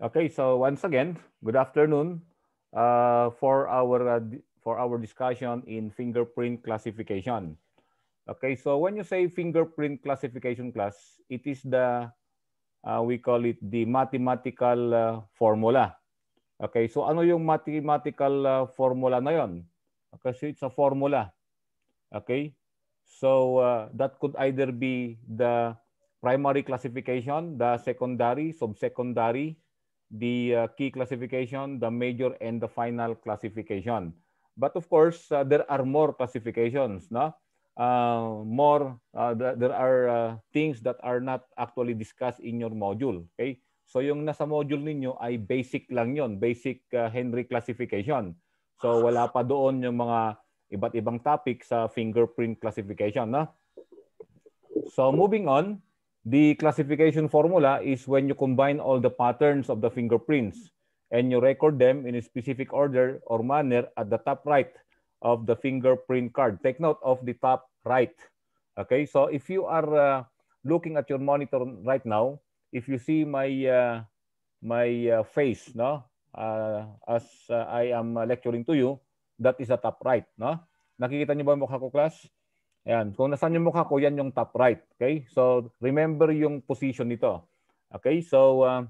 Okay, so once again, good afternoon uh, for our uh, for our discussion in fingerprint classification. Okay, so when you say fingerprint classification class, it is the uh, we call it the mathematical uh, formula. Okay, so ano yung mathematical uh, formula na yon? Okay, so it's a formula. Okay, so uh, that could either be the primary classification, the secondary, subsecondary, the uh, key classification, the major, and the final classification. But of course, uh, there are more classifications. No? Uh, more uh, th there are uh, things that are not actually discussed in your module okay so yung nasa module ninyo ay basic lang yon basic uh, Henry classification so wala pa doon yung mga iba't ibang topic sa fingerprint classification no? so moving on The classification formula is when you combine all the patterns of the fingerprints and you record them in a specific order or manner at the top right of the fingerprint card. Take note of the top right. Okay, so if you are uh, looking at your monitor right now, if you see my uh, my uh, face, no, uh, as uh, I am uh, lecturing to you, that is the top right, no? Nakikita niyo ba mukha ko, class? Ayan, kung nasan yung mukha ko, yan yung top right. Okay? So, remember yung position nito. Okay? So, uh,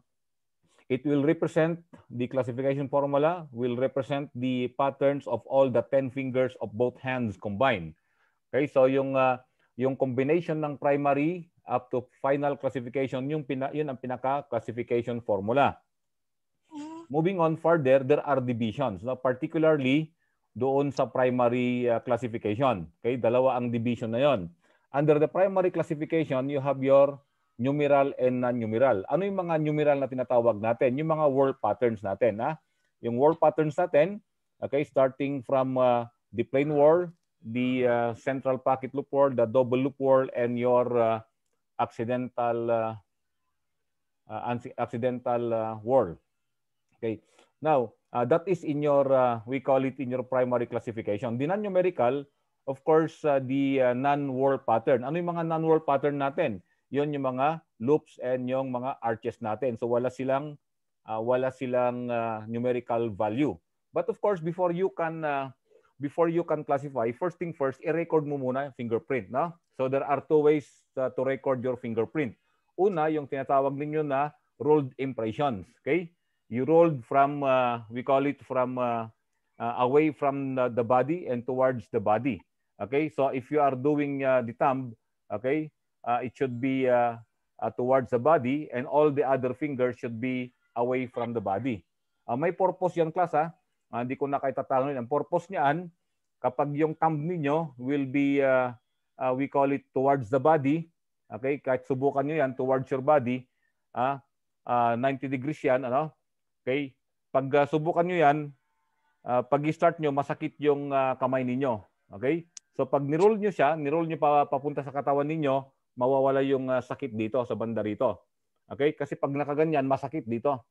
it will represent the classification formula, will represent the patterns of all the 10 fingers of both hands combined. Okay? So, yung, uh, yung combination ng primary up to final classification, yung pina, yun ang pinaka-classification formula. Mm-hmm. Moving on further, there are divisions. Now, particularly, doon sa primary uh, classification. Okay, dalawa ang division na 'yon. Under the primary classification, you have your numeral and non-numeral. Ano yung mga numeral na tinatawag natin? Yung mga world patterns natin, ha? Yung world patterns natin, okay, starting from uh, the plain word, the uh, central pocket loop word, the double loop word and your uh, accidental uh, uh, accidental uh, word. Okay. Now, Uh, that is in your, uh, we call it in your primary classification. The non-numerical, of course, uh, the uh, non-wall pattern. Ano yung mga non-wall pattern natin? Yun yung mga loops and yung mga arches natin. So wala silang, uh, wala silang uh, numerical value. But of course, before you can uh, before you can classify, first thing first, i-record mo muna yung fingerprint. No? So there are two ways uh, to record your fingerprint. Una, yung tinatawag ninyo na rolled impressions. Okay? you rolled from uh, we call it from uh, uh, away from the, the body and towards the body okay so if you are doing uh, the thumb okay uh, it should be uh, uh, towards the body and all the other fingers should be away from the body uh, may purpose yan class ha uh, hindi ko na kayo tatanungin ang purpose niyan kapag yung thumb niyo will be uh, uh, we call it towards the body okay kahit subukan niyo yan towards your body ah uh, uh, 90 degrees yan ano Okay? Pag uh, subukan nyo yan, uh, pag start nyo, masakit yung uh, kamay ninyo. Okay? So pag niroll nyo siya, niroll nyo pa, papunta sa katawan ninyo, mawawala yung uh, sakit dito sa banda rito. Okay? Kasi pag nakaganyan, masakit dito.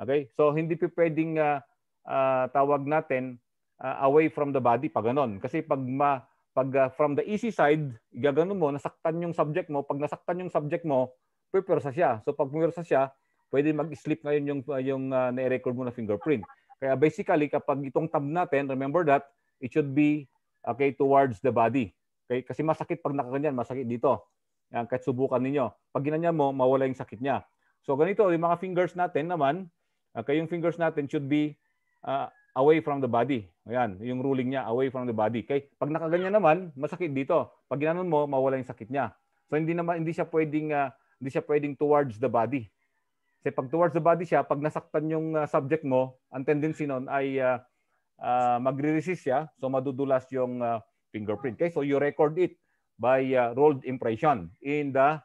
Okay? So hindi pa pwedeng uh, uh, tawag natin uh, away from the body pag ganon. Kasi pag ma, pag uh, from the easy side, gaganon mo, nasaktan yung subject mo. Pag nasaktan yung subject mo, pupersa siya. So pag pumersa siya, pwede mag-slip ngayon yung, yung uh, na-record mo na fingerprint. Kaya basically, kapag itong tab natin, remember that, it should be okay towards the body. Okay? Kasi masakit pag nakaganyan, masakit dito. Yan, kahit subukan ninyo. Pag ginanya mo, mawala yung sakit niya. So ganito, yung mga fingers natin naman, okay, yung fingers natin should be uh, away from the body. Ayan, yung ruling niya, away from the body. Okay? Pag nakaganyan naman, masakit dito. Pag ginanon mo, mawala yung sakit niya. So hindi naman hindi siya pwedeng uh, hindi siya pwedeng towards the body. Kasi pag towards the body siya, pag nasaktan yung uh, subject mo, ang tendency noon ay uh, uh, magre-resist siya. So madudulas yung uh, fingerprint. Okay? So you record it by uh, rolled impression in the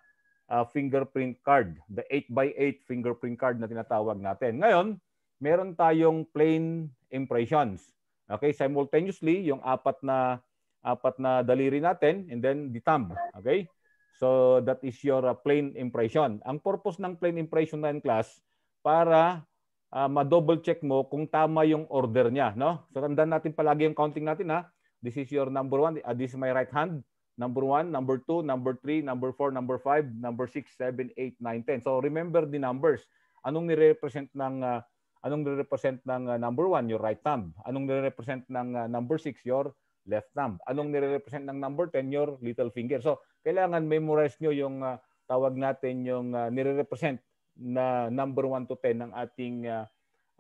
uh, fingerprint card, the 8x8 fingerprint card na tinatawag natin. Ngayon, meron tayong plain impressions. Okay, simultaneously yung apat na apat na daliri natin and then the thumb, okay? So that is your uh, plain impression. Ang purpose ng plain impression na in class para uh, ma-double check mo kung tama yung order niya, no? So tandaan natin palagi yung counting natin ha. This is your number one. Uh, this is my right hand. Number one, number two, number three, number four, number five, number six, seven, eight, nine, ten. So remember the numbers. Anong nire-represent ng uh, anong nire-represent ng uh, number one? Your right thumb. Anong nire-represent ng uh, number six? Your left thumb. Anong nire-represent ng number 10? Your little finger. So, kailangan memorize nyo yung uh, tawag natin yung uh, nire-represent na number 1 to 10 ng ating uh,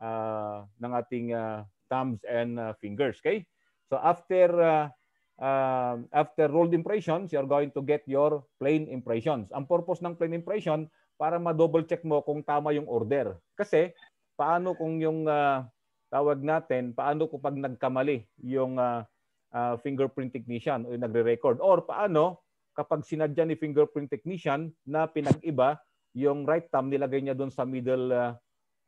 uh, ng ating uh, thumbs and uh, fingers, okay? So after uh, uh, after rolled impressions, you're going to get your plain impressions. Ang purpose ng plain impression para ma-double check mo kung tama yung order. Kasi paano kung yung uh, tawag natin, paano kung pag nagkamali yung uh, uh, fingerprint technician o nagre-record or paano kapag sinadya ni fingerprint technician na pinag-iba yung right thumb nilagay niya doon sa middle uh,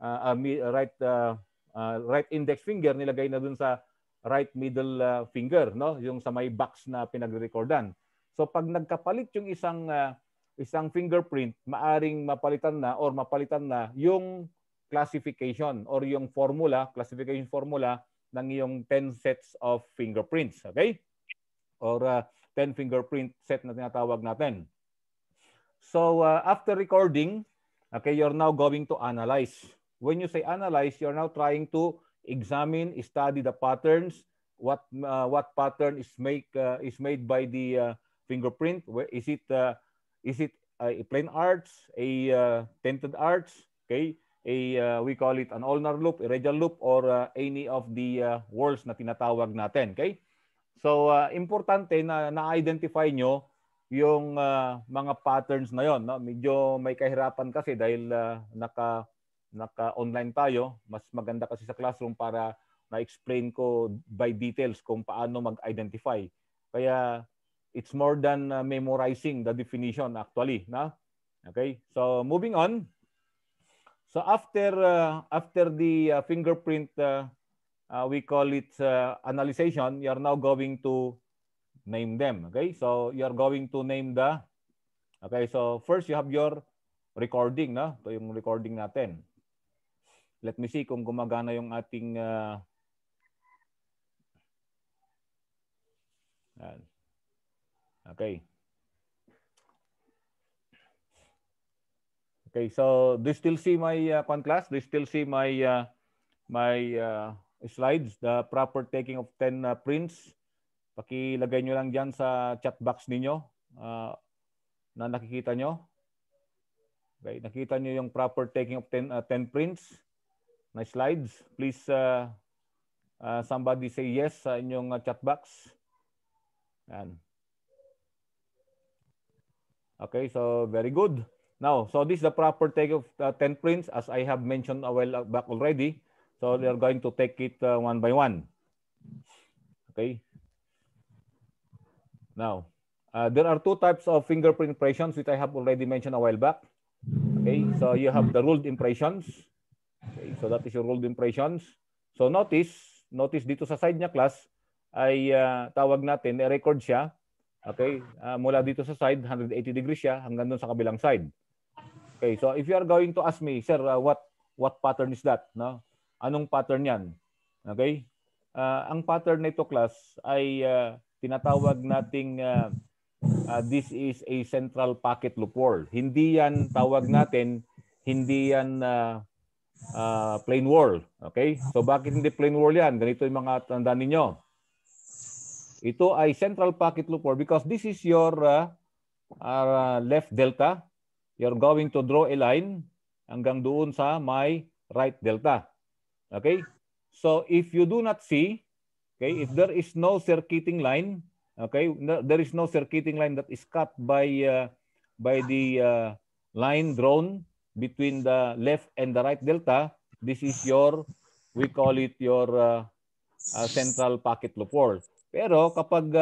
uh, right uh, uh, right index finger nilagay na doon sa right middle uh, finger no yung sa may box na pinagre-recordan so pag nagkapalit yung isang uh, isang fingerprint maaring mapalitan na or mapalitan na yung classification or yung formula classification formula ng iyong 10 sets of fingerprints. Okay? Or uh, 10 fingerprint set na tinatawag natin. So uh, after recording, okay, you're now going to analyze. When you say analyze, you're now trying to examine, study the patterns, what uh, what pattern is make uh, is made by the uh, fingerprint, is it uh, is it uh, plain arts, a uh, tinted arts, okay? a uh, we call it an ulnar loop, a radial loop or uh, any of the uh, whorls na tinatawag natin, okay? So uh, importante na na-identify nyo yung uh, mga patterns na yon, no? Medyo may kahirapan kasi dahil uh, naka naka-online tayo, mas maganda kasi sa classroom para na-explain ko by details kung paano mag-identify. Kaya it's more than uh, memorizing the definition actually, na? Okay? So moving on, So after uh, after the uh, fingerprint, uh, uh, we call it uh, analyzation. You are now going to name them. Okay, so you are going to name the. Okay, so first you have your recording, na? Ito yung recording natin. Let me see kung gumagana yung ating. Uh, Okay. Okay, so do you still see my uh, class? Do you still see my uh, my uh, slides? The proper taking of 10 uh, prints. Pakilagay nyo lang dyan sa chat box ninyo uh, na nakikita nyo. Okay, nakita nyo yung proper taking of 10, uh, 10 prints na slides. Please uh, uh, somebody say yes sa inyong uh, chat box. Ayan. Okay, so very good. Now, so this is the proper take of uh, 10 prints as I have mentioned a while back already. So they are going to take it uh, one by one. Okay. Now, uh, there are two types of fingerprint impressions which I have already mentioned a while back. Okay, so you have the ruled impressions. Okay, so that is your ruled impressions. So notice, notice dito sa side niya class ay uh, tawag natin, record siya. Okay, uh, mula dito sa side, 180 degrees siya hanggang doon sa kabilang side. Okay, so if you are going to ask me, sir, uh, what what pattern is that? No? Anong pattern 'yan? Okay? Uh, ang pattern nito class ay uh, tinatawag nating uh, uh, this is a central pocket loophole. Hindi 'yan tawag natin hindi 'yan uh, uh, plain world. Okay? So bakit hindi plain world 'yan? Ganito 'yung mga tanda ninyo. Ito ay central pocket loophole because this is your uh, uh, left delta you're going to draw a line hanggang doon sa my right delta. Okay? So if you do not see, okay, if there is no circuiting line, okay, there is no circuiting line that is cut by uh, by the uh, line drawn between the left and the right delta, this is your we call it your uh, central pocket loop wall. Pero kapag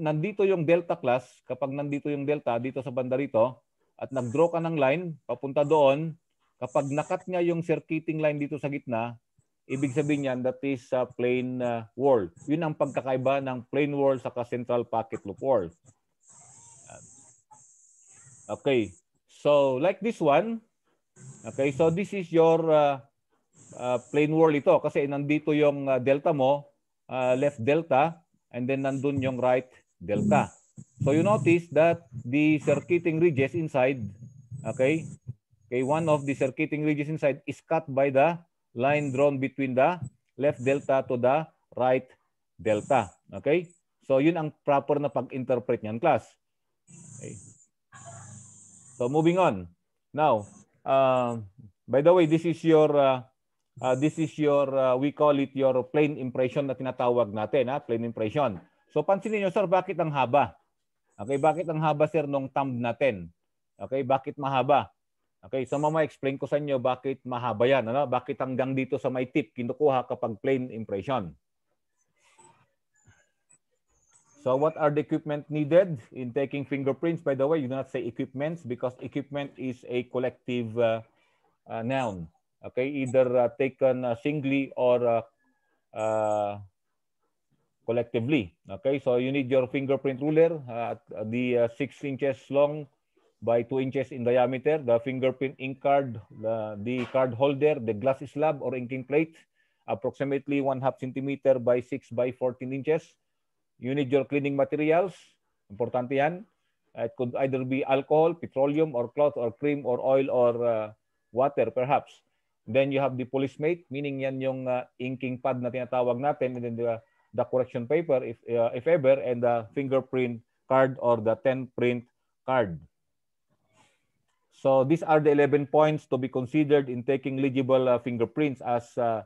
nandito yung delta class, kapag nandito yung delta dito sa banda rito, at nag-draw ka ng line papunta doon, kapag nakat niya yung circuiting line dito sa gitna, ibig sabihin yan, that is a plane plain uh, wall. Yun ang pagkakaiba ng plane wall sa central pocket loop wall. Okay. So like this one, okay, so this is your uh, uh, plain wall ito kasi nandito yung uh, delta mo, uh, left delta, and then nandun yung right delta. So you notice that the circuiting ridges inside, okay, okay, one of the circuiting ridges inside is cut by the line drawn between the left delta to the right delta. Okay? So yun ang proper na pag-interpret niyan, class. Okay. So moving on. Now, uh, by the way, this is your uh, uh, this is your uh, we call it your plane impression na tinatawag natin, ha? plane impression. So pansinin niyo sir, bakit ang haba? Okay, bakit ang haba sir nung thumb natin? Okay, bakit mahaba? Okay, so mama explain ko sa inyo bakit mahaba yan, ano? Bakit hanggang dito sa may tip kinukuha kapag plain impression? So what are the equipment needed in taking fingerprints? By the way, you do not say equipments because equipment is a collective uh, uh, noun. Okay, either uh, taken uh, singly or uh, uh, collectively. Okay, so you need your fingerprint ruler uh, at uh, the uh, 6 inches long by 2 inches in diameter, the fingerprint ink card, the, the card holder, the glass slab or inking plate, approximately 1 half centimeter by 6 by 14 inches. You need your cleaning materials. Importante yan. It could either be alcohol, petroleum, or cloth, or cream, or oil, or uh, water perhaps. Then you have the police mate, meaning yan yung uh, inking pad na tinatawag natin. And then the, the correction paper if uh, if ever and the fingerprint card or the 10 print card. So these are the 11 points to be considered in taking legible uh, fingerprints as uh,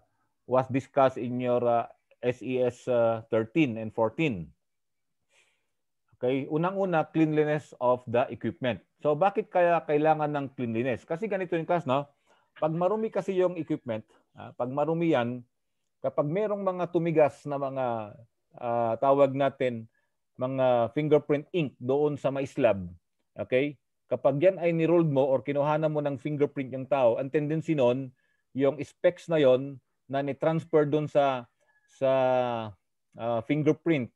was discussed in your uh, SES 13 e uh, and 14. Okay, unang-una cleanliness of the equipment. So bakit kaya kailangan ng cleanliness? Kasi ganito yung class, no? Pag marumi kasi yung equipment, ah, pag marumi yan, kapag merong mga tumigas na mga uh, tawag natin mga fingerprint ink doon sa maislab, okay? Kapag yan ay nirolled mo or kinuhanan mo ng fingerprint ng tao, ang tendency noon, yung specs na yon na ni-transfer doon sa sa uh, fingerprint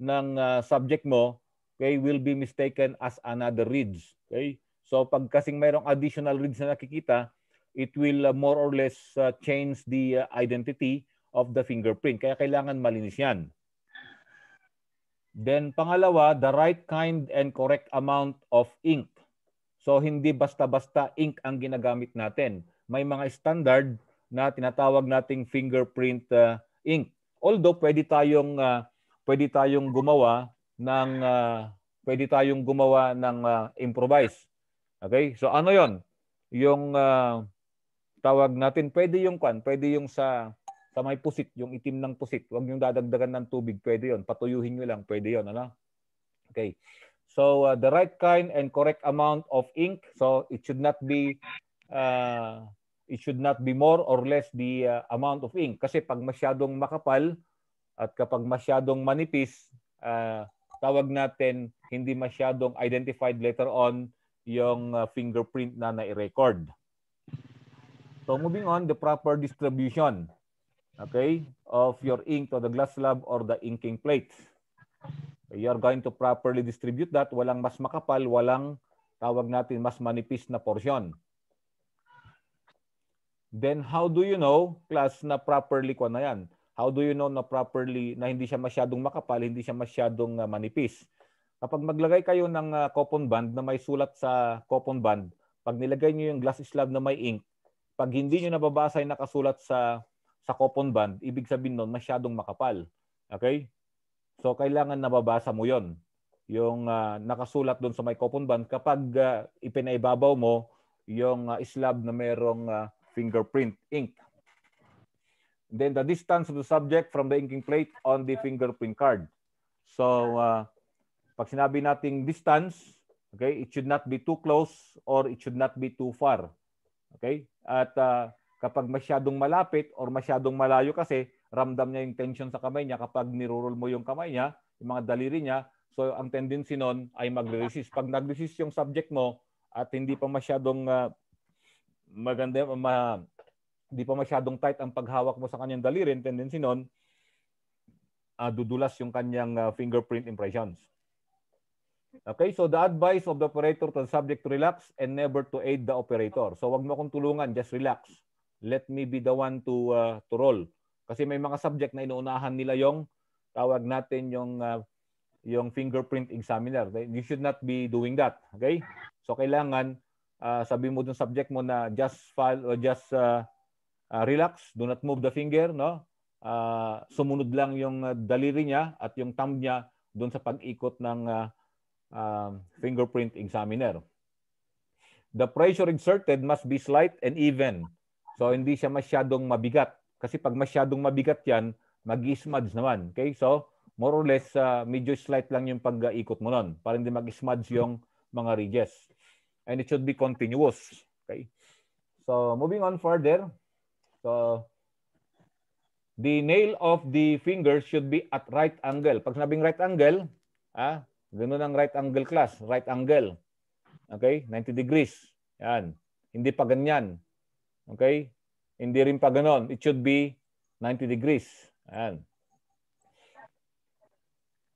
ng uh, subject mo, okay, will be mistaken as another reads. Okay? So pag kasing mayroong additional reads na nakikita, it will uh, more or less uh, change the uh, identity of the fingerprint. Kaya kailangan malinis yan. Then pangalawa, the right kind and correct amount of ink. So hindi basta-basta ink ang ginagamit natin. May mga standard na tinatawag nating fingerprint uh, ink. Although pwede tayong uh, pwede tayong gumawa ng uh, pwede tayong gumawa ng uh, improvise. Okay? So ano 'yon? Yung uh, tawag natin pwede yung kwan, pwede yung sa sa may pusit, yung itim ng pusit, huwag yung dadagdagan ng tubig, pwede yon. Patuyuhin niyo lang, pwede yon. Ano? Okay. So uh, the right kind and correct amount of ink. So it should not be uh, it should not be more or less the uh, amount of ink. Kasi pag masyadong makapal at kapag masyadong manipis, uh, tawag natin hindi masyadong identified later on yung uh, fingerprint na na-record. So moving on, the proper distribution okay, of your ink to the glass slab or the inking plate. You're going to properly distribute that. Walang mas makapal, walang tawag natin mas manipis na porsyon. Then how do you know, class, na properly ko ano na yan? How do you know na properly, na hindi siya masyadong makapal, hindi siya masyadong ah, manipis? Kapag maglagay kayo ng ah, coupon band na may sulat sa coupon band, pag nilagay niyo yung glass slab na may ink, pag hindi niyo nababasa yung nakasulat sa sa coupon band, ibig sabihin nun masyadong makapal. Okay? So kailangan nababasa mo 'yon. Yung uh, nakasulat doon sa may coupon band kapag uh, ipinaibabaw mo yung uh, slab na merong uh, fingerprint ink. Then the distance of the subject from the inking plate on the fingerprint card. So uh, pag sinabi nating distance, okay, it should not be too close or it should not be too far. Okay? At uh, Kapag masyadong malapit or masyadong malayo kasi, ramdam niya yung tension sa kamay niya. Kapag nirurol mo yung kamay niya, yung mga daliri niya, so ang tendency nun ay mag-resist. Pag nag-resist yung subject mo at hindi pa masyadong uh, maganda, ma, hindi pa masyadong tight ang paghawak mo sa kanyang daliri, tendency nun, uh, dudulas yung kanyang uh, fingerprint impressions. Okay, so the advice of the operator to the subject to relax and never to aid the operator. So wag mo akong tulungan, just relax let me be the one to uh, to roll kasi may mga subject na inuunahan nila yung tawag natin yung uh, yung fingerprint examiner you should not be doing that okay so kailangan uh, sabi mo dun subject mo na just file or uh, just uh, uh, relax do not move the finger no uh, sumunod lang yung uh, daliri niya at yung thumb niya doon sa pag-ikot ng uh, uh, fingerprint examiner the pressure exerted must be slight and even So hindi siya masyadong mabigat. Kasi pag masyadong mabigat yan, mag-smudge naman. Okay? So more or less, uh, medyo slight lang yung pag-ikot mo nun para hindi mag-smudge yung mga ridges. And it should be continuous. Okay? So moving on further. So the nail of the finger should be at right angle. Pag sinabing right angle, ah, ganun ang right angle class, right angle. Okay? 90 degrees. Yan. Hindi pa ganyan. Okay? Hindi rin pa ganon. It should be 90 degrees. Ayan.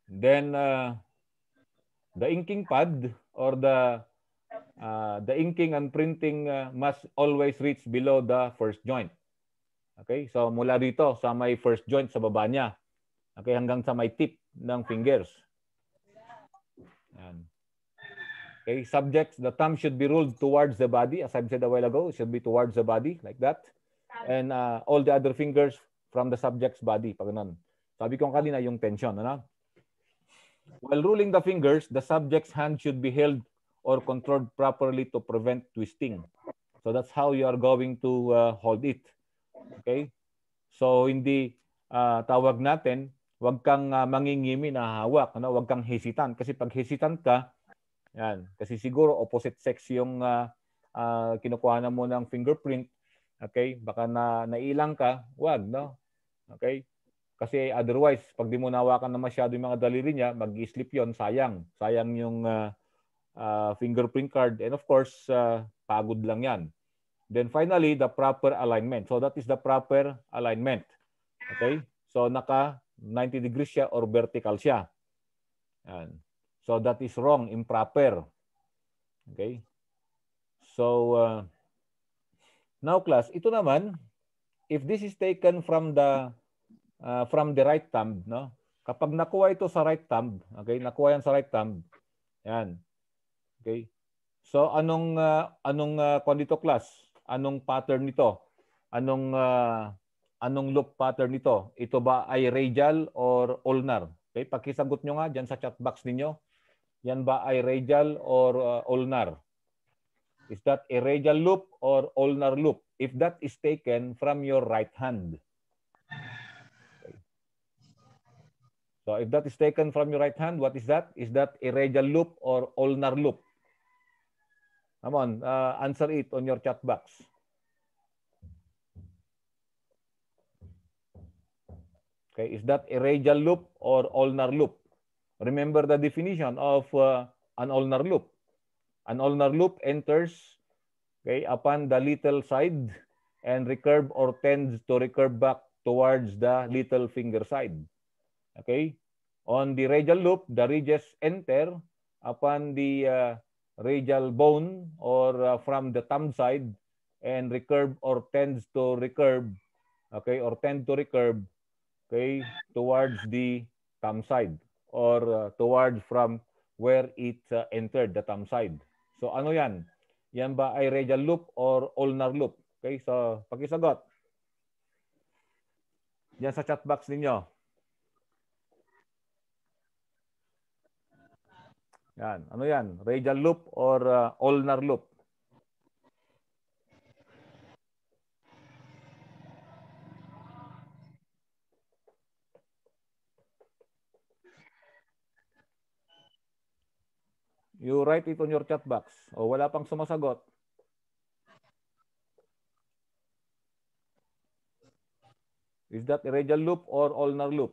Then, uh, the inking pad or the uh, the inking and printing uh, must always reach below the first joint. Okay? So, mula dito sa may first joint sa baba niya. Okay? Hanggang sa may tip ng fingers. Ayan. Okay, subjects, the thumb should be ruled towards the body, as I've said a while ago, it should be towards the body, like that. And uh, all the other fingers from the subject's body, pag ganun. Sabi ko kanina yung tension, ano? While ruling the fingers, the subject's hand should be held or controlled properly to prevent twisting. So that's how you are going to uh, hold it. Okay? So hindi uh, tawag natin, wag kang uh, mangingimi na hawak, ano? wag kang hesitant. Kasi pag hesitant ka, yan. Kasi siguro opposite sex yung uh, uh, kinukuha mo ng fingerprint. Okay? Baka na nailang ka, wag, no? Okay? Kasi otherwise, pag di mo nawakan na masyado yung mga daliri niya, mag-slip yon sayang. Sayang yung uh, uh, fingerprint card. And of course, uh, pagod lang yan. Then finally, the proper alignment. So that is the proper alignment. Okay? So naka 90 degrees siya or vertical siya. Yan. So that is wrong, improper. Okay? So uh, now class, ito naman if this is taken from the uh, from the right thumb, no? Kapag nakuha ito sa right thumb, okay? Nakuha yan sa right thumb. Yan. Okay? So anong uh, anong uh, dito class? Anong pattern nito? Anong uh, anong loop pattern nito? Ito ba ay radial or ulnar? Okay, pakisagot nyo nga diyan sa chat box ninyo. yan ba ay radial or uh, ulnar? Is that a radial loop or ulnar loop? If that is taken from your right hand. Okay. So if that is taken from your right hand, what is that? Is that a radial loop or ulnar loop? Come on, uh, answer it on your chat box. Okay, is that a radial loop or ulnar loop? Remember the definition of uh, an ulnar loop. An ulnar loop enters okay, upon the little side and recurve or tends to recurve back towards the little finger side. Okay? On the radial loop, the ridges enter upon the uh, radial bone or uh, from the thumb side and recurve or tends to recurve, okay, or tend to recurve, okay, towards the thumb side. or uh, towards from where it uh, entered the thumb side. So ano yan? Yan ba ay radial loop or ulnar loop? Okay, so pakisagot. Yan sa chat box ninyo. Yan. Ano yan? Radial loop or uh, ulnar loop? You write it on your chat box. O wala pang sumasagot. Is that a radial loop or ulnar loop?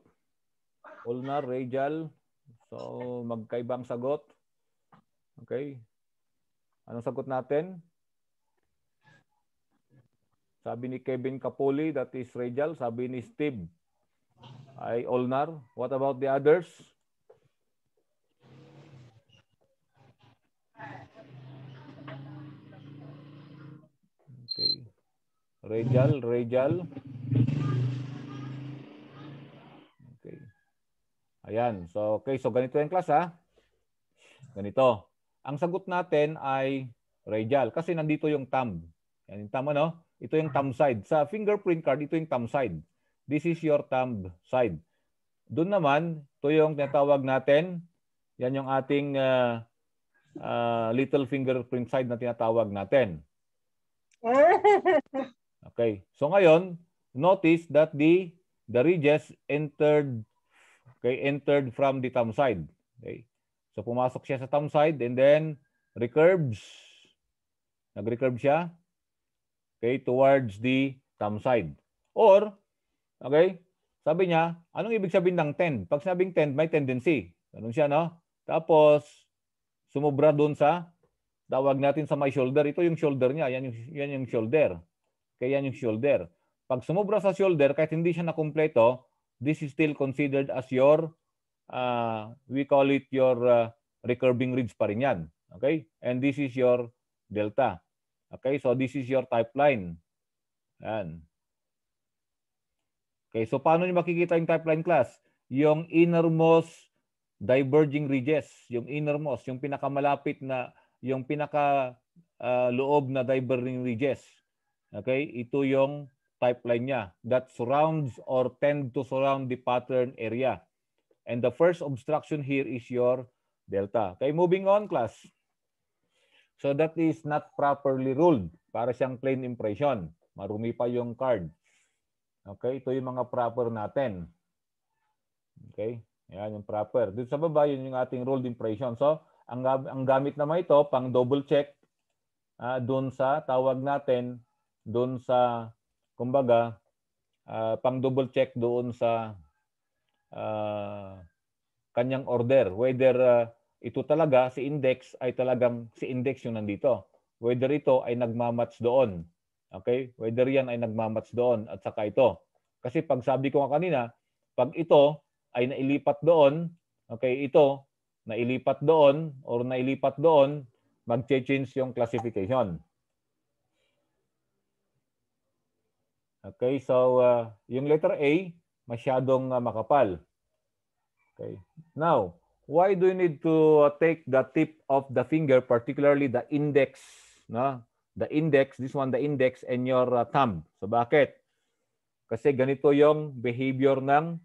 Ulnar, radial. So magkaibang sagot. Okay. Anong sagot natin? Sabi ni Kevin Capoli, that is radial. Sabi ni Steve, ay ulnar. What about the others? Rajal, Rajal. Okay. Ayan. So, okay. So, ganito yung class ha. Ganito. Ang sagot natin ay radial kasi nandito yung thumb. Yan yung thumb ano? Ito yung thumb side. Sa fingerprint card, ito yung thumb side. This is your thumb side. Doon naman, ito yung tinatawag natin. Yan yung ating uh, uh, little fingerprint side na tinatawag natin. Okay. So ngayon, notice that the the ridges entered okay, entered from the thumb side. Okay. So pumasok siya sa thumb side and then recurves. Nag-recurve siya okay, towards the thumb side. Or, okay, sabi niya, anong ibig sabihin ng tend? Pag sinabing tend, may tendency. Ganun siya, no? Tapos, sumubra doon sa, tawag natin sa my shoulder. Ito yung shoulder niya. Yan yung, yan yung shoulder. Kaya yan yung shoulder. Pag sumubra sa shoulder, kahit hindi siya nakumpleto, this is still considered as your, uh, we call it your uh, recurving ridge pa rin yan. Okay? And this is your delta. Okay? So this is your type line. Ayan. Okay, so paano niyo makikita yung type line class? Yung innermost diverging ridges, yung innermost, yung pinakamalapit na, yung pinaka uh, loob na diverging ridges. Okay? Ito yung pipeline niya that surrounds or tend to surround the pattern area. And the first obstruction here is your delta. Okay, moving on class. So that is not properly ruled. Para siyang plain impression. Marumi pa yung card. Okay, ito yung mga proper natin. Okay, yan yung proper. Dito sa baba, yun yung ating ruled impression. So, ang, ang gamit naman ito, pang double check, uh, ah, doon sa tawag natin doon sa kumbaga uh, pang double check doon sa uh, kanyang order whether uh, ito talaga si index ay talagang si index yung nandito whether ito ay nagmamatch doon okay whether yan ay nagmamatch doon at saka ito kasi pag sabi ko nga kanina pag ito ay nailipat doon okay ito nailipat doon or nailipat doon mag change yung classification Okay, so uh, yung letter A, masyadong uh, makapal. Okay. Now, why do you need to uh, take the tip of the finger, particularly the index, no? The index, this one, the index, and your uh, thumb. So bakit? Kasi ganito yung behavior ng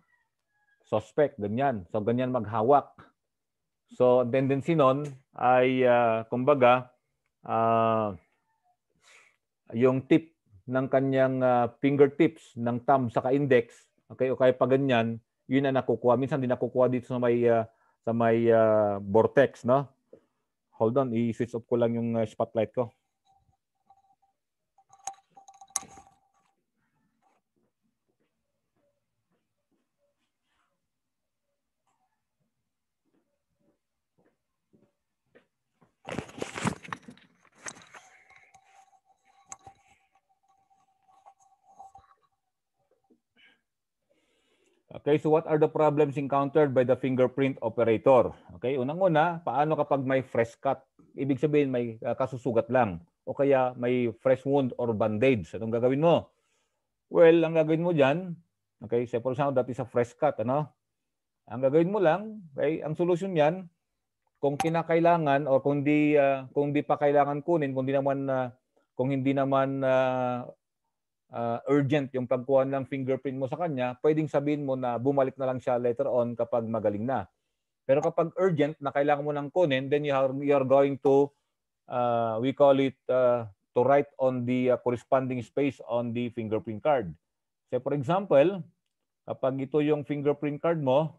suspect, ganyan. So ganyan maghawak. So tendency nun ay, uh, kumbaga, uh, yung tip ng kanyang uh, fingertips ng thumb sa ka-index, okay, o kaya pa ganyan, yun ang nakukuha. Minsan din nakukuha dito sa may uh, sa may uh, vortex, no? Hold on, i-switch off ko lang yung uh, spotlight ko. Okay, so what are the problems encountered by the fingerprint operator? Okay, unang-una, paano kapag may fresh cut? Ibig sabihin may uh, kasusugat lang o kaya may fresh wound or bandage. Anong gagawin mo? Well, ang gagawin mo diyan, okay, say for example, that is a fresh cut, ano? Ang gagawin mo lang, okay, ang solution niyan, kung kinakailangan or kung di uh, kung di pa kailangan kunin, kung di naman uh, kung hindi naman uh, uh, urgent yung pagkuha ng fingerprint mo sa kanya, pwedeng sabihin mo na bumalik na lang siya later on kapag magaling na. Pero kapag urgent na kailangan mo nang kunin, then you are, you are going to, uh, we call it, uh, to write on the uh, corresponding space on the fingerprint card. So for example, kapag ito yung fingerprint card mo,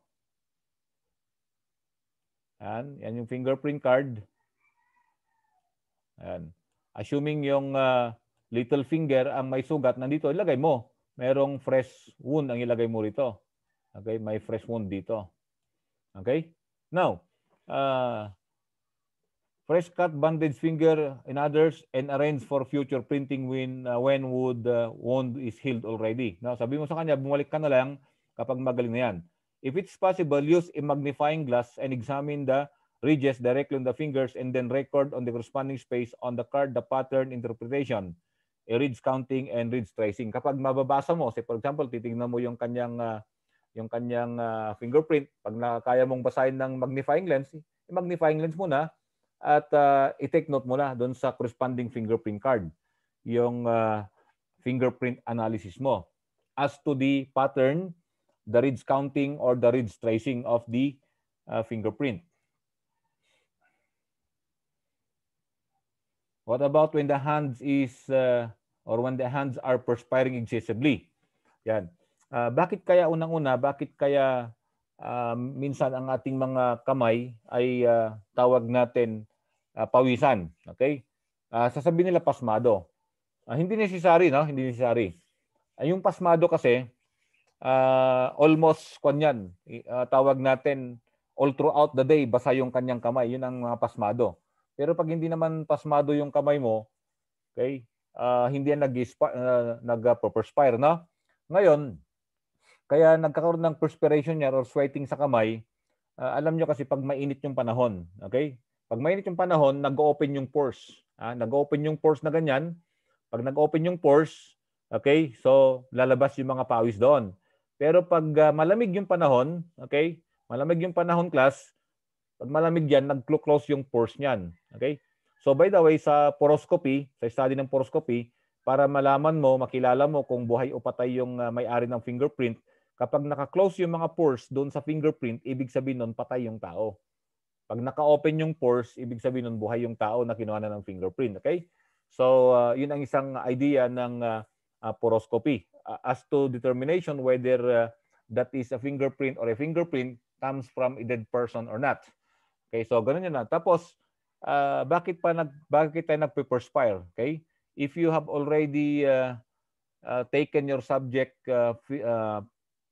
yan, yan yung fingerprint card. Ayan. Assuming yung uh, little finger ang may sugat nandito, ilagay mo. Merong fresh wound ang ilagay mo rito. Okay, may fresh wound dito. Okay? Now, uh, fresh cut bandage finger in others and arrange for future printing when uh, when would uh, wound is healed already. Now, sabi mo sa kanya, bumalik ka na lang kapag magaling na yan. If it's possible, use a magnifying glass and examine the ridges directly on the fingers and then record on the corresponding space on the card the pattern interpretation. Eh, ridge counting and ridge tracing. Kapag mababasa mo, say for example, titingnan mo yung kanyang uh, yung kanyang uh, fingerprint, pag nakaya mong basahin ng magnifying lens, eh, magnifying lens mo na at uh, i-take note mo na doon sa corresponding fingerprint card yung uh, fingerprint analysis mo as to the pattern, the ridge counting or the ridge tracing of the uh, fingerprint. What about when the hand is uh, or when the hands are perspiring excessively. Yan. Uh, bakit kaya unang-una, bakit kaya uh, minsan ang ating mga kamay ay uh, tawag natin uh, pawisan, okay? Uh, sasabihin nila pasmado. Uh, hindi necessary, no? Hindi necessary. Uh, yung pasmado kasi uh, almost kanyan, uh, tawag natin all throughout the day basa yung kanyang kamay. Yun ang mga pasmado. Pero pag hindi naman pasmado yung kamay mo, okay? uh, hindi yan nag-perspire, ah, uh, no? Ngayon, kaya nagkakaroon ng perspiration niya or sweating sa kamay, uh, alam nyo kasi pag mainit yung panahon, okay? Pag mainit yung panahon, nag-open yung pores. Ah, nag-open yung pores na ganyan. Pag nag-open yung pores, okay, so lalabas yung mga pawis doon. Pero pag uh, malamig yung panahon, okay, malamig yung panahon class, pag malamig yan, nag-close yung pores niyan. Okay? So by the way, sa poroscopy, sa study ng poroscopy, para malaman mo, makilala mo kung buhay o patay yung uh, may-ari ng fingerprint, kapag naka-close yung mga pores doon sa fingerprint, ibig sabihin nun patay yung tao. Pag naka-open yung pores, ibig sabihin nun buhay yung tao na kinuha na ng fingerprint. Okay? So uh, yun ang isang idea ng uh, uh, poroscopy. Uh, as to determination whether uh, that is a fingerprint or a fingerprint comes from a dead person or not. Okay, so ganun yun na. Tapos, uh, bakit pa nag bakit tayo nagpe-perspire, okay? If you have already uh, uh, taken your subject uh, uh,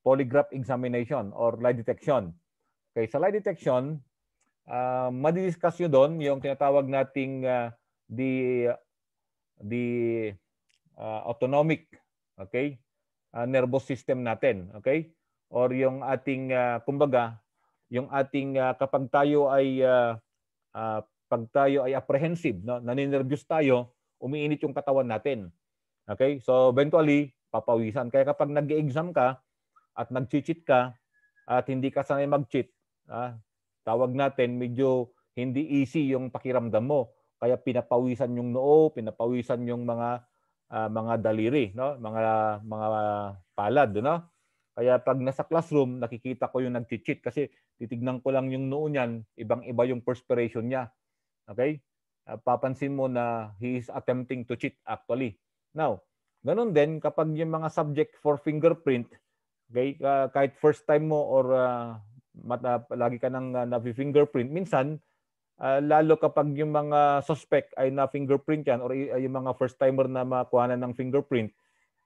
polygraph examination or lie detection. Okay, sa lie detection, uh, madidiscuss nyo doon yung tinatawag nating uh, the the uh, autonomic okay uh, nervous system natin okay or yung ating uh, kumbaga yung ating uh, kapag tayo ay uh, uh, pag tayo ay apprehensive, no, naninervyos tayo, umiinit yung katawan natin. Okay? So eventually, papawisan. Kaya kapag nag-exam ka at nag-cheat ka at hindi ka sanay mag-cheat, ah, tawag natin medyo hindi easy yung pakiramdam mo. Kaya pinapawisan yung noo, pinapawisan yung mga uh, mga daliri, no? Mga mga palad, no? Kaya pag nasa classroom, nakikita ko yung nag-cheat kasi titignan ko lang yung noo niyan, ibang-iba yung perspiration niya. Okay? Uh, papansin mo na he is attempting to cheat actually. Now, ganun din kapag yung mga subject for fingerprint, okay, uh, kahit first time mo or uh, mat, lagi ka nang uh, na-fingerprint, minsan, uh, lalo kapag yung mga suspect ay na-fingerprint yan or uh, yung mga first-timer na makuha na ng fingerprint,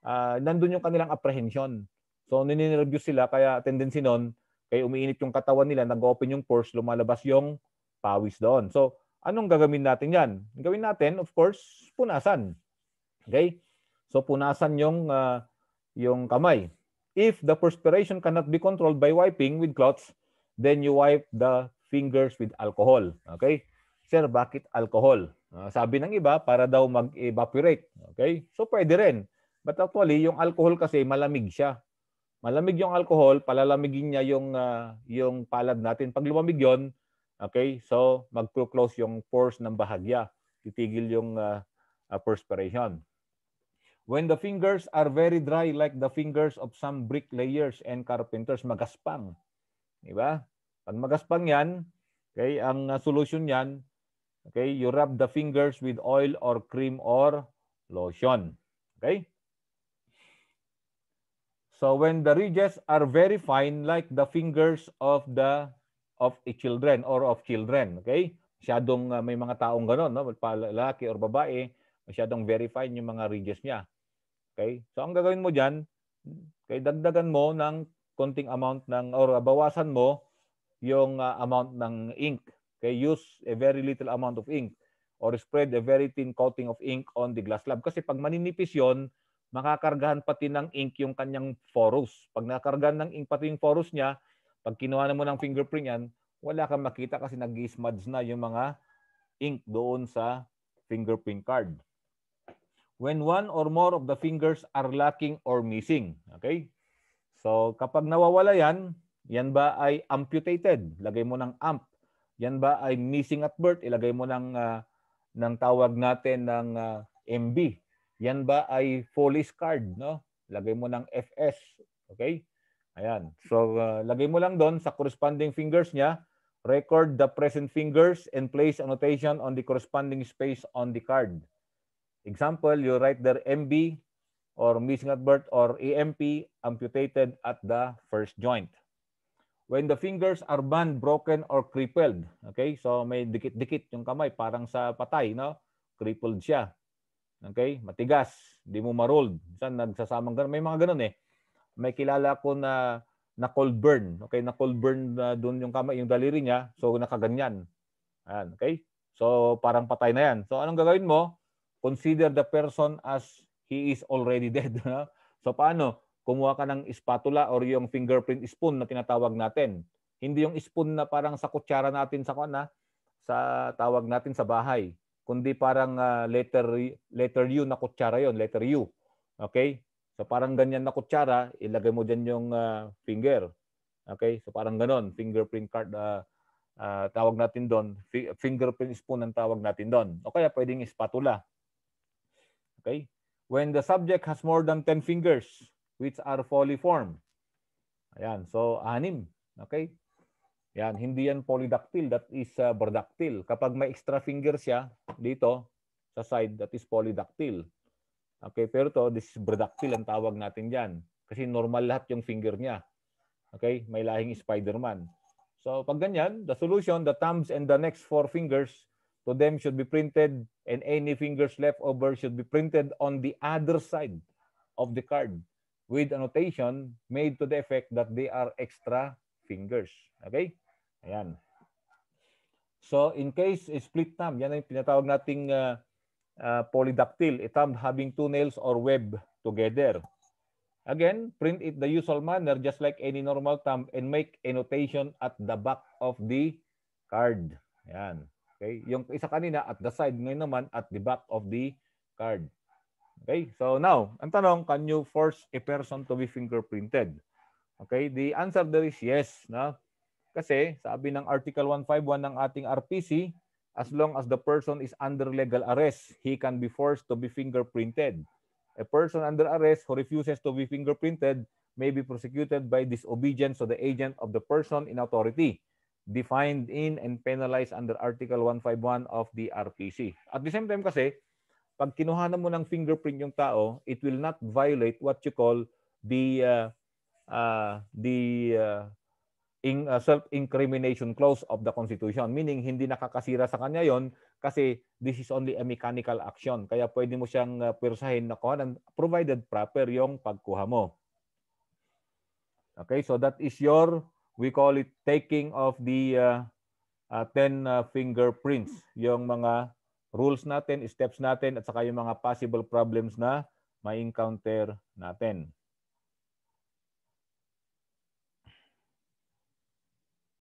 uh, nandun yung kanilang apprehension. So, nininireview sila, kaya tendency nun, kay umiinit yung katawan nila, nag-open yung pores, lumalabas yung pawis doon. So, Anong gagawin natin yan? Gawin natin, of course, punasan. Okay? So punasan yung, uh, yung kamay. If the perspiration cannot be controlled by wiping with cloths, then you wipe the fingers with alcohol. Okay? Sir, bakit alcohol? Uh, sabi ng iba, para daw mag-evaporate. Okay? So pwede rin. But actually, yung alcohol kasi malamig siya. Malamig yung alcohol, palalamigin niya yung, uh, yung palad natin. Pag lumamig yon Okay? So, mag-close yung pores ng bahagya. Titigil yung uh, uh, perspiration. When the fingers are very dry like the fingers of some bricklayers and carpenters, magaspang. Di ba? Pag magaspang yan, okay, ang uh, ah, solution yan, okay, you rub the fingers with oil or cream or lotion. Okay? So when the ridges are very fine like the fingers of the of children or of children. Okay? Masyadong uh, may mga taong ganun, no? lalaki or babae, masyadong verify yung mga ridges niya. Okay? So ang gagawin mo diyan, okay, dagdagan mo ng konting amount ng or bawasan mo yung uh, amount ng ink. Okay, use a very little amount of ink or spread a very thin coating of ink on the glass slab kasi pag maninipis 'yon, makakargahan pati ng ink yung kanyang forus. Pag nakargahan ng ink pati yung forus niya, pag kinuha mo ng fingerprint yan, wala kang makita kasi nag-smudge na yung mga ink doon sa fingerprint card. When one or more of the fingers are lacking or missing. Okay? So kapag nawawala yan, yan ba ay amputated? Lagay mo ng amp. Yan ba ay missing at birth? Ilagay mo ng, uh, ng tawag natin ng uh, ah, MB. Yan ba ay follies card? No? Lagay mo ng FS. Okay? Ayan. So, uh, lagay mo lang doon sa corresponding fingers niya, record the present fingers and place a notation on the corresponding space on the card. Example, you write there MB or missing at birth or AMP amputated at the first joint. When the fingers are bent, broken, or crippled. Okay? So may dikit-dikit yung kamay, parang sa patay, no? Crippled siya. Okay? Matigas, hindi mo marolled. Saan nagsasamang ganun? May mga ganun eh may kilala ko na na cold burn. Okay, na cold burn na uh, doon yung kamay, yung daliri niya. So nakaganyan. Ayan, okay? So parang patay na 'yan. So anong gagawin mo? Consider the person as he is already dead. so paano? Kumuha ka ng spatula or yung fingerprint spoon na tinatawag natin. Hindi yung spoon na parang sa kutsara natin sa kana sa tawag natin sa bahay, kundi parang uh, letter letter U na kutsara 'yon, letter U. Okay? So parang ganyan na kutsara, ilagay mo dyan yung uh, finger. Okay? So parang ganon, fingerprint card uh, uh, tawag natin doon. Fingerprint spoon ang tawag natin doon. O kaya pwedeng spatula. Okay? When the subject has more than 10 fingers, which are polyform. formed. Ayan. So, anim. Okay? Yan, hindi yan polydactyl, that is uh, berdactyl. Kapag may extra finger siya dito sa side, that is polydactyl. Okay, pero to, this is bradacyl ang tawag natin diyan. Kasi normal lahat yung finger niya. Okay, may lahing Spider-Man. So pag ganyan, the solution, the thumbs and the next four fingers to them should be printed and any fingers left over should be printed on the other side of the card with a notation made to the effect that they are extra fingers. Okay? Ayan. So in case split thumb, yan ang pinatawag nating uh, Uh, polydactyl, a thumb having two nails or web together. Again, print it the usual manner just like any normal thumb and make a notation at the back of the card. Ayan. Okay? Yung isa kanina at the side, ngayon naman at the back of the card. Okay? So now, ang tanong, can you force a person to be fingerprinted? Okay? The answer there is yes. Na? Kasi sabi ng Article 151 ng ating RPC, as long as the person is under legal arrest, he can be forced to be fingerprinted. A person under arrest who refuses to be fingerprinted may be prosecuted by disobedience to the agent of the person in authority defined in and penalized under Article 151 of the RPC. At the same time kasi, pag kinuhanan mo ng fingerprint yung tao, it will not violate what you call the uh, uh, the uh, in, uh, self-incrimination clause of the Constitution. Meaning, hindi nakakasira sa kanya yon kasi this is only a mechanical action. Kaya pwede mo siyang uh, pirsahin na kuhanan provided proper yung pagkuha mo. Okay, so that is your, we call it taking of the uh, uh, 10 uh, fingerprints. Yung mga rules natin, steps natin, at saka yung mga possible problems na ma-encounter natin.